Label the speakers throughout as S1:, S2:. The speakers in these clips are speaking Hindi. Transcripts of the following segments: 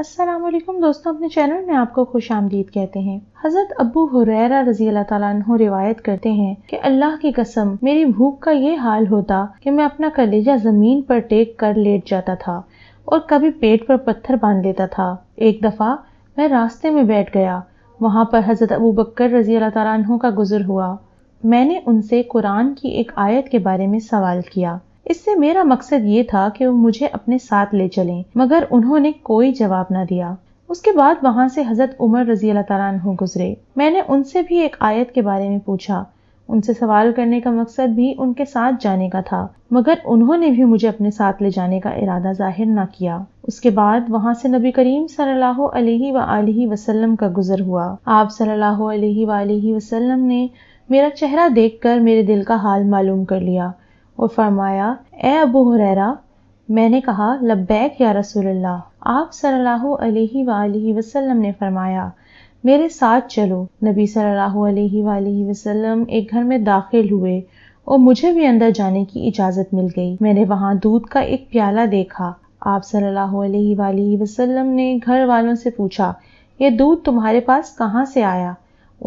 S1: असलम दोस्तों अपने चैनल में आपको खुश आमदीद कहते हैं हज़रत अबू हुरैरा रजी अल्लाह तवायत करते हैं कि अल्लाह की कसम मेरी भूख का ये हाल होता कि मैं अपना कलेजा ज़मीन पर टेक कर लेट जाता था और कभी पेट पर पत्थर बांध लेता था एक दफ़ा मैं रास्ते में बैठ गया वहाँ पर हज़रत अबू बकर रजी अल्लाह का गुजर हुआ मैंने उनसे कुरान की एक आयत के बारे में सवाल किया इससे मेरा मकसद ये था कि वो मुझे अपने साथ ले चलें मगर उन्होंने कोई जवाब न दिया उसके बाद वहां से हजरत उमर रजी अल्लाह गुजरे मैंने उनसे भी एक आयत के बारे में पूछा उनसे सवाल करने का मकसद भी उनके साथ जाने का था मगर उन्होंने भी मुझे अपने साथ ले जाने का इरादा जाहिर न किया उसके बाद वहाँ से नबी करीम सल्लल्लाहु वसल्लम का गुजर हुआ आप सल्लाम वसल्लम ने मेरा चेहरा देखकर मेरे दिल का हाल मालूम कर लिया और फरमाया ए अबू हुररा मैंने कहा लब्बैक या रसूलल्लाह आप सल्लल्लाहु अलैहि वसल्लम वसल्लम ने फरमाया मेरे साथ चलो नबी सल्लल्लाहु अलैहि वसल्लम एक घर में दाखिल हुए और मुझे भी अंदर जाने की इजाज़त मिल गई मैंने वहाँ दूध का एक प्याला देखा आप सल्लल्लाहु अलैहि वसल्लम ने घर वालों से पूछा ये दूध तुम्हारे पास कहाँ से आया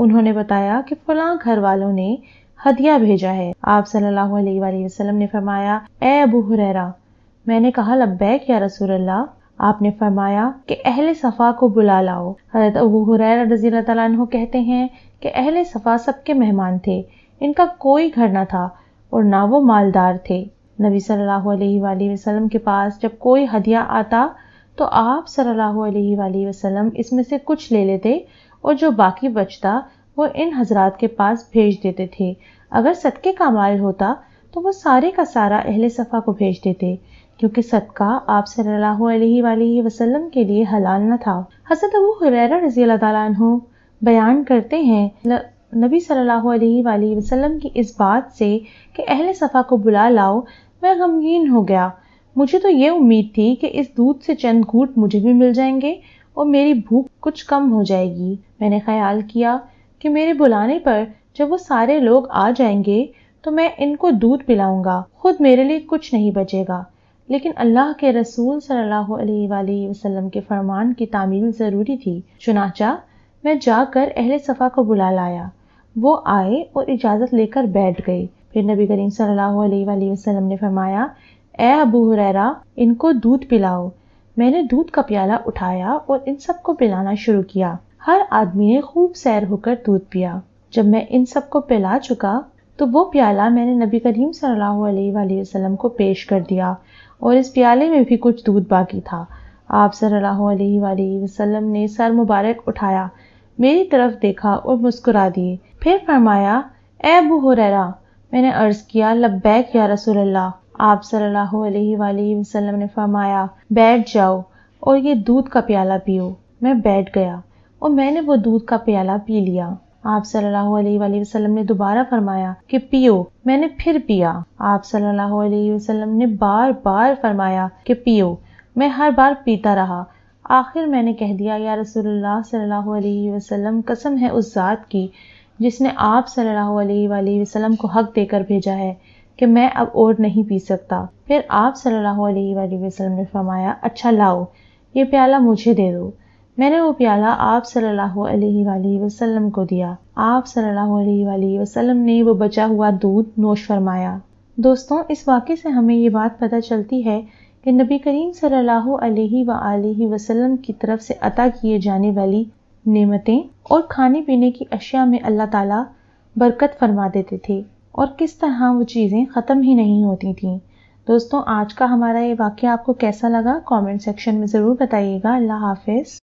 S1: उन्होंने बताया कि फलां घर वालों ने हदिया भेजा है आप सल्लल्लाहु अलैहि वसल्लम ने फरमाया ए अबू हुरैरा मैंने कहा लब्बैक या रसूल अल्लाह आपने फरमाया कि अहले सफ़ा को बुला लाओ हजरत अबू हुरैरा रजी तु कहते हैं कि अहले सफ़ा सबके मेहमान थे इनका कोई घर ना था और ना वो मालदार थे नबी सल्लल्लाहु अलैहि वसल्लम के पास जब कोई हदिया आता तो आप सल्लल्लाहु अलैहि वसल्लम इसमें से कुछ ले लेते और जो बाकी बचता वो इन हजरात के पास भेज देते थे अगर सदक़े का माल होता तो वो सारे का सारा अहले सफ़ा को भेज देते क्योंकि सदका आप सल्लल्लाहु अलैहि वसल्लम के लिए हलाल न था हज़रत अबू हुरैरा रजी तु बयान करते हैं नबी सल्लल्लाहु अलैहि वसल्लम की इस बात से कि अहले सफ़ा को बुला लाओ मैं गमगीन हो गया मुझे तो ये उम्मीद थी कि इस दूध से चंद घूट मुझे भी मिल जाएंगे और मेरी भूख कुछ कम हो जाएगी मैंने ख्याल किया कि मेरे बुलाने पर जब वो सारे लोग आ जाएंगे तो मैं इनको दूध पिलाऊंगा खुद मेरे लिए कुछ नहीं बचेगा लेकिन अल्लाह के रसूल सल्लल्लाहु अलैहि वसल्लम के फरमान की तामील ज़रूरी थी चुनाचा मैं जाकर अहले सफ़ा को बुला लाया वो आए और इजाज़त लेकर बैठ गए फिर नबी करीम सल्लल्लाहु अलैहि वसल्लम ने फरमाया ए अबू हुरैरा इनको दूध पिलाओ मैंने दूध का प्याला उठाया और इन सबको पिलाना शुरू किया हर आदमी ने खूब सैर होकर दूध पिया जब मैं इन सबको पिला चुका तो वो प्याला मैंने नबी करीम सल्लल्लाहु अलैहि वसल्लम को पेश कर दिया और इस प्याले में भी कुछ दूध बाकी था आप सल्लल्लाहु अलैहि वसल्लम ने सर मुबारक उठाया मेरी तरफ देखा और मुस्कुरा दिए फिर फरमाया ए अबू हुररा मैंने अर्ज किया लब्बैक या रसूल अल्लाह आप सल्लल्लाहु अलैहि वसल्लम ने फरमाया बैठ जाओ और ये दूध का प्याला पियो मैं बैठ गया और मैंने वो दूध का प्याला पी लिया आप सल्लल्लाहु अलैहि वसल्लम ने दोबारा फरमाया कि पियो मैंने फिर पिया आप सल्लल्लाहु अलैहि वसल्लम ने बार बार फरमाया कि पियो मैं हर बार पीता रहा आखिर मैंने कह दिया या रसूलुल्लाह सल्लल्लाहु अलैहि वसल्लम कसम है उस ज़ात की जिसने आप सल्लल्लाहु अलैहि वसल्लम को हक देकर भेजा है कि मैं अब और नहीं पी सकता फिर आप सल्लल्लाहु अलैहि वसल्लम ने फरमाया अच्छा लाओ ये प्याला मुझे दे दो मैंने वो प्याला आप सल्लल्लाहु अलैहि वसल्लम को दिया आप सल्लल्लाहु अलैहि वसल्लम ने वो बचा हुआ दूध नोश फरमाया दोस्तों इस वाक़े से हमें ये बात पता चलती है कि नबी करीम सल्लल्लाहु अलैहि वसल्लम की तरफ से अता किए जाने वाली नेमतें और खाने पीने की अशिया में अल्लाह ताला बरकत फरमा देते थे और किस तरह वो चीज़ें ख़त्म ही नहीं होती थीं दोस्तों आज का हमारा ये वाक्य आपको कैसा लगा कमेंट सेक्शन में ज़रूर बताइएगा अल्लाह हाफिज़